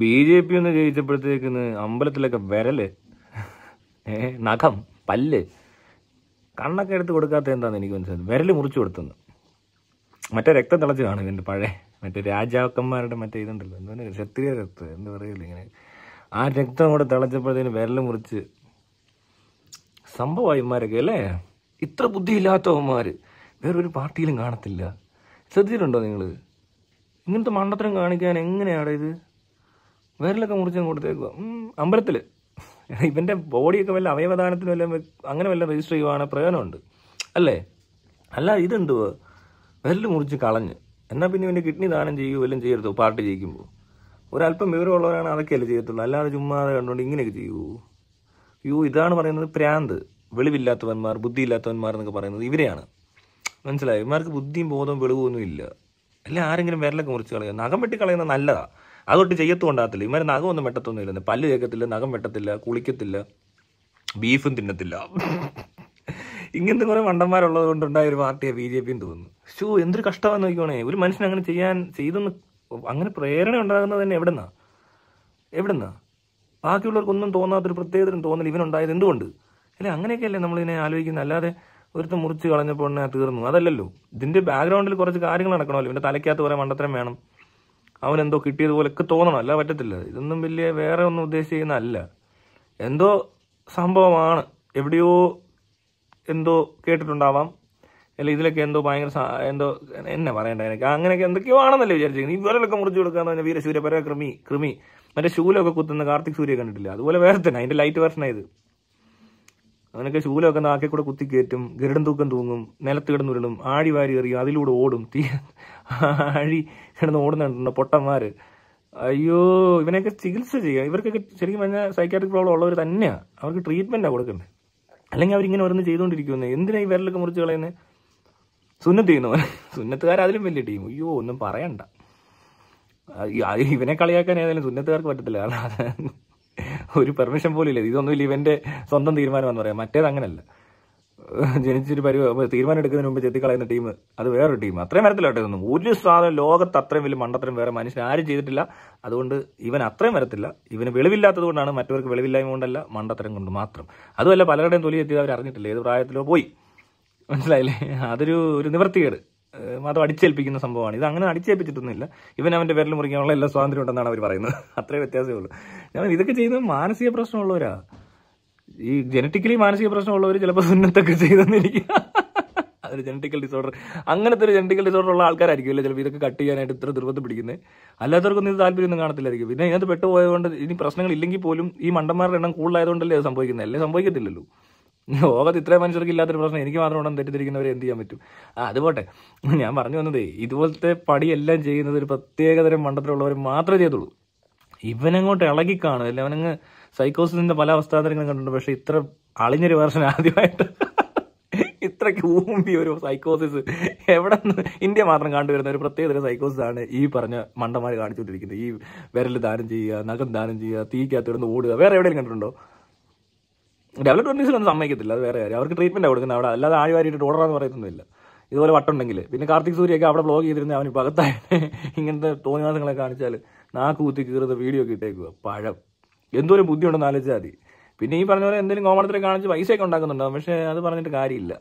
B J P ഒന്ന് ജയിച്ചപ്പോഴത്തേക്കിന്ന് അമ്പലത്തിലൊക്കെ വിരല് നഖം പല്ല് കണ്ണൊക്കെ എടുത്ത് കൊടുക്കാത്ത എന്താണെന്ന് എനിക്ക് മനസ്സിലായത് വിരൽ മുറിച്ചു കൊടുത്തെന്ന് മറ്റേ രക്തം തിളച്ച് കാണും ഇതിൻ്റെ പഴയ മറ്റേ രാജാക്കന്മാരുടെ മറ്റേ ഇതുണ്ടല്ലോ പറയുക ക്ഷത്രിയ രക്തം എന്ന് പറയില്ല ഇങ്ങനെ ആ രക്തം കൂടെ തിളച്ചപ്പോഴത്തേന് വിരൽ മുറിച്ച് സംഭവമായിമാരൊക്കെ അല്ലേ ഇത്ര ബുദ്ധിയില്ലാത്തവന്മാർ വേറൊരു പാർട്ടിയിലും കാണത്തില്ല ശ്രദ്ധിച്ചിട്ടുണ്ടോ നിങ്ങൾ ഇങ്ങനത്തെ മണ്ടത്തരം കാണിക്കാൻ എങ്ങനെയാണ് ഇത് വിരലൊക്കെ മുറിച്ച് കൊടുത്തേക്കുക അമ്പലത്തിൽ ഇവൻ്റെ ബോഡിയൊക്കെ വല്ല അവയവദാനത്തിന് വല്ല അങ്ങനെ വല്ല രജിസ്റ്റർ ചെയ്യുവാണെങ്കിൽ പ്രയോജനമുണ്ട് അല്ലേ അല്ല ഇതെന്തുവാ വിരൽ മുറിച്ച് കളഞ്ഞ് എന്നാൽ പിന്നെ ഇവൻ്റെ കിഡ്നി ദാനം ചെയ്യുകയോ വല്ലതും ചെയ്യരുതോ പാർട്ടി ജയിക്കുമ്പോൾ ഒരല്പം വിവരമുള്ളവരാണ് അതൊക്കെയല്ലേ ചെയ്യത്തുള്ളൂ അല്ലാതെ ചുമ്മാതെ കണ്ടുകൊണ്ട് ഇങ്ങനെയൊക്കെ ചെയ്യൂ അയ്യോ ഇതാണ് പറയുന്നത് പ്രാന്ത് വെളിവില്ലാത്തവന്മാർ ബുദ്ധിയില്ലാത്തവന്മാർ എന്നൊക്കെ പറയുന്നത് ഇവരെയാണ് മനസ്സിലായി ഇവന്മാർക്ക് ബുദ്ധിയും ബോധവും വെളിവൊന്നും ഇല്ല അല്ല ആരെങ്കിലും വിരലൊക്കെ മുറിച്ച് കളയുക നഖം വെട്ടി കളയുന്നത് നല്ലതാണ് അതൊട്ട് ചെയ്യത്തും ഉണ്ടാകത്തില്ല ഇവരെ നഖമൊന്നും വെട്ടത്തൊന്നും ഇല്ലെന്ന് പല്ല് കേൾക്കത്തില്ല നഖം വെട്ടത്തില്ല കുളിക്കത്തില്ല ബീഫും തിന്നത്തില്ല ഇങ്ങനത്തെ കുറേ മണ്ടന്മാരുള്ളത് കൊണ്ടുണ്ടായ ഒരു പാർട്ടിയാണ് ബി ജെ പിന്ന് തോന്നുന്നു ഷോ എന്തൊരു കഷ്ടമാണെന്ന് നോക്കിക്കോണേ ഒരു മനുഷ്യൻ അങ്ങനെ ചെയ്യാൻ ചെയ്തെന്ന് അങ്ങനെ പ്രേരണ ഉണ്ടാകുന്നത് തന്നെ എവിടെന്നാ എവിടെന്നാ ബാക്കിയുള്ളവർക്കൊന്നും തോന്നാത്തൊരു പ്രത്യേകതരം തോന്നൽ ഇവനുണ്ടായത് എന്തുകൊണ്ട് അല്ലെ അങ്ങനെയൊക്കെയല്ലേ നമ്മളിതിനെ ആലോചിക്കുന്നത് അല്ലാതെ ഒരുത്ത മുറിച്ച് കളഞ്ഞപ്പോൾ തീർന്നു അതല്ലല്ലോ ഇതിന്റെ ബാക്ക്ഗ്രൗണ്ടിൽ കുറച്ച് കാര്യങ്ങൾ നടക്കണമല്ലോ ഇവന്റെ തലയ്ക്കകത്ത് കുറേ മണ്ടത്തരം വേണം അവൻ എന്തോ കിട്ടിയതുപോലൊക്കെ തോന്നണം അല്ല പറ്റത്തില്ല ഇതൊന്നും വലിയ വേറെ ഒന്നും ഉദ്ദേശിക്കുന്നതല്ല എന്തോ സംഭവമാണ് എവിടെയോ എന്തോ കേട്ടിട്ടുണ്ടാവാം അല്ല ഇതിലൊക്കെ എന്തോ ഭയങ്കര എന്തോ എന്നെ പറയണ്ട എനിക്ക് അങ്ങനെയൊക്കെ എന്തൊക്കെയോ ആണെന്നല്ലേ വിചാരിച്ചത് ഈ വിരലൊക്കെ മുറിച്ച് കൊടുക്കാന്ന് പറഞ്ഞാൽ വീരസൂര്യ പരാക്രമി കൃമി മറ്റേ ശൂലൊക്കെ കുത്തുന്ന കാർത്തിക് സൂര്യ കണ്ടിട്ടില്ല അതുപോലെ വേറെ തന്നെ അതിന്റെ ലൈറ്റ് വെർഷനായത് അവനൊക്കെ ശൂലമൊക്കെ നാക്കി കൂടെ കുത്തി കയറ്റും ഗരുടം തൂക്കം തൂങ്ങും നിലത്ത് കിടന്ന് ഉരുളും ആഴി വാരി എറിയും അതിലൂടെ ഓടും തീ ആഴി കിടന്ന് ഓടുന്നുണ്ടോ പൊട്ടന്മാർ അയ്യോ ഇവനെയൊക്കെ ചികിത്സ ചെയ്യുക ഇവർക്കൊക്കെ ശരിക്കും പറഞ്ഞാൽ സൈക്കാട്രിക് പ്രോബ്ലം ഉള്ളവർ തന്നെയാണ് അവർക്ക് ട്രീറ്റ്മെൻറ്റാണ് കൊടുക്കേണ്ടത് അല്ലെങ്കിൽ അവരിങ്ങനെ ഓരോന്ന് ചെയ്തുകൊണ്ടിരിക്കുന്നത് എന്തിനാണ് ഈ വിരലൊക്കെ മുറിച്ച് കളയുന്നത് സുന്നത്ത് ചെയ്യുന്നവർ സുന്നത്തുകാർ അതിലും വലിയ ടീം അയ്യോ ഒന്നും പറയണ്ട ഇവനെ കളിയാക്കാൻ ഏതായാലും സുന്നത്തുകാർക്ക് പറ്റത്തില്ല കാരണം ഒരു പെർമിഷൻ പോലും ഇല്ല ഇല്ല ഇവന്റെ സ്വന്തം തീരുമാനമെന്ന് പറയാം മറ്റേത് അങ്ങനല്ല ജനിച്ചൊരു പരി തീരുമാനം എടുക്കുന്നതിന് മുമ്പ് ചെത്തിക്കളയുന്ന ടീം അത് വേറൊരു ടീം അത്രയും വരത്തില്ല ഒന്നും ഒരു സാധനം ലോകത്ത് അത്രയും വലിയ മണ്ടത്തരം വേറെ മനുഷ്യൻ ആരും ചെയ്തിട്ടില്ല അതുകൊണ്ട് ഇവൻ അത്രയും വരത്തില്ല ഇവന് വെളിവില്ലാത്തത് കൊണ്ടാണ് മറ്റവർക്ക് വെളിവില്ലായ്മ കൊണ്ടല്ല മണ്ടത്തരം കൊണ്ട് മാത്രം അതുമല്ല പലരുടെയും തൊലി എത്തിയത് അവർ അറിഞ്ഞിട്ടില്ല ഏത് പ്രായത്തിലോ പോയി മനസ്സിലായില്ലേ അതൊരു ഒരു നിവർത്തികേട് മാത്രം അടിച്ചേൽപ്പിക്കുന്ന സംഭവമാണ് ഇത് അങ്ങനെ അടിച്ചേൽപ്പിച്ചിട്ടൊന്നുമില്ല ഇവൻ അവൻ്റെ വിരൽ മുറിക്കാനുള്ള എല്ലാ സ്വാതന്ത്ര്യം ഉണ്ടെന്നാണ് അവർ പറയുന്നത് അത്രേ വ്യത്യാസമേ ഉള്ളൂ ഞാൻ ഇതൊക്കെ ചെയ്യുന്നത് മാനസിക പ്രശ്നമുള്ളവരാ ഈ ജനറ്റിക്കലി മാനസിക പ്രശ്നമുള്ളവർ ചിലപ്പോൾ സുന്നത്തൊക്കെ ചെയ്തെന്നിരിക്കുക അതൊരു ജനറ്റിക്കൽ ഡിസോർഡർ അങ്ങനത്തെ ഒരു ജനറ്റിക്കൽ ഡിസോർഡർ ഉള്ള ആൾക്കാരായിരിക്കുമല്ലോ ചിലപ്പോൾ ഇതൊക്കെ കട്ട് ചെയ്യാനായിട്ട് ഇത്ര ദുർബത്ത് പിടിക്കുന്നത് അല്ലാത്തവർക്കൊന്നും ഇത് താല്പര്യമൊന്നും കാണത്തില്ലായിരിക്കും പിന്നെ ഇതിനകത്ത് പെട്ടുപോയതുകൊണ്ട് ഇനി പ്രശ്നങ്ങൾ ഇല്ലെങ്കിൽ പോലും ഈ മണ്ടന്മാരുടെ എണ്ണം കൂടുതലായതുകൊണ്ടല്ലേ അത് സംഭവിക്കുന്നത് അല്ലേ സംഭവിക്കത്തില്ലല്ലോ ലോകത്ത് ഇത്രയും മനുഷ്യർക്ക് ഇല്ലാത്തൊരു പ്രശ്നം എനിക്ക് മാത്രം ഉണ്ടെന്ന് തെറ്റിദ്ധരിക്കുന്നവരെ എന്ത് ചെയ്യാൻ പറ്റും ആ അത് പോട്ടെ ഞാൻ പറഞ്ഞു വന്നതേ ഇതുപോലത്തെ പടിയെല്ലാം ചെയ്യുന്നത് ഒരു പ്രത്യേകതരം മണ്ഡലത്തിലുള്ളവർ മാത്രമേ ചെയ്തുള്ളൂ ഇവനങ്ങോട്ട് ഇളകി കാണും അല്ലെ അവനങ്ങ് സൈക്കോസിന്റെ പല അവസ്ഥാന്തരങ്ങളും കണ്ടിട്ടുണ്ട് പക്ഷെ ഇത്ര അളിഞ്ഞൊരു വേർഷൻ ആദ്യമായിട്ട് ഇത്രയ്ക്ക് ഊമ്പി ഒരു സൈക്കോസിസ് എവിടെ നിന്ന് ഇന്ത്യ മാത്രം കണ്ടുവരുന്ന ഒരു പ്രത്യേകതരം സൈക്കോസിസ് ആണ് ഈ പറഞ്ഞ മണ്ടന്മാർ കാണിച്ചുകൊണ്ടിരിക്കുന്നത് ഈ വിരൽ ദാനം ചെയ്യുക നഖം ദാനം ചെയ്യുക തീക്കകത്ത് ഇടുന്ന് ഓടുക വേറെ എവിടെയെങ്കിലും കണ്ടിട്ടുണ്ടോ ഒന്നും സമ്മതിക്കത്തില്ല അത് വേറെ കാര്യം അവർക്ക് ട്രീറ്റ്മെൻറ്റ് കൊടുക്കുന്നത് അവിടെ അല്ലാതെ ആഴി വാരിയിട്ട് ഓടാന്ന് പറയത്തൊന്നുമില്ല ഇതുപോലെ വട്ടുണ്ടെങ്കിൽ പിന്നെ കാർത്തിക് സൂര്യയൊക്കെ അവിടെ ബ്ലോഗ് ചെയ്തിരുന്ന അവന് പകത്തായ ഇങ്ങനത്തെ തോന്നിവാസങ്ങളെ കാണിച്ചാൽ നാക്ക് കുത്തി കീറുന്ന വീഡിയോ ഒക്കെ ഇട്ടേക്കുക പഴം എന്തോരം ബുദ്ധിയുണ്ടെന്ന് ആലോചിച്ചാൽ മതി പിന്നെ ഈ പറഞ്ഞ പോലെ എന്തെങ്കിലും കോമണത്തിലൊക്കെ കാണിച്ച് പൈസയൊക്കെ ഉണ്ടാക്കുന്നുണ്ടാവും പക്ഷേ അത് പറഞ്ഞിട്ട് കാര്യമില്ല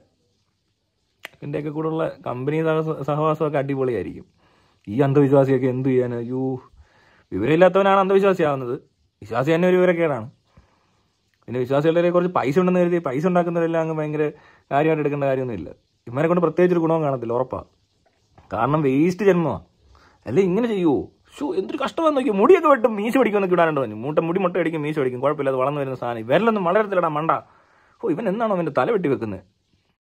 ഇതിൻ്റെയൊക്കെ കൂടെയുള്ള കമ്പനി സഹവാസമൊക്കെ അടിപൊളിയായിരിക്കും ഈ അന്ധവിശ്വാസിയൊക്കെ എന്ത് ചെയ്യാൻ അയ്യോ വിവരമില്ലാത്തവനാണ് അന്ധവിശ്വാസിയാവുന്നത് വിശ്വാസി തന്നെ ഒരു വിവരക്കേടാണ് പിന്നെ വിശ്വാസികളുടെ കുറച്ച് പൈസ ഉണ്ടെന്ന് കരുതി പൈസ ഉണ്ടാക്കുന്നവരെല്ലാം അങ്ങ് ഭയങ്കര കാര്യമായിട്ട് എടുക്കേണ്ട കാര്യമൊന്നുമില്ല ഇവരെ കൊണ്ട് പ്രത്യേകിച്ച് ഒരു ഗുണവും കാണത്തില്ല ഉറപ്പാണ് കാരണം വേസ്റ്റ് ജന്മമാണ് അല്ല ഇങ്ങനെ ചെയ്യുമോ ഷോ എന്തൊരു കഷ്ടമാണെന്ന് നോക്കി മുടിയൊക്കെ വെട്ടും മീശ പിടിക്കുമെന്നൊക്കെ ഇടാനുണ്ട് പറഞ്ഞു മൂട്ട മുടി മുട്ട അടിക്കും മീശ പിടിക്കും കുഴപ്പമില്ല അത് വളർന്നു വരുന്ന സാധനം ഇവരിലൊന്നും വളരത്തിലടാ മണ്ട ഓ ഇവൻ എന്നാണോ അവൻ്റെ തല വെട്ടി വെക്കുന്നത്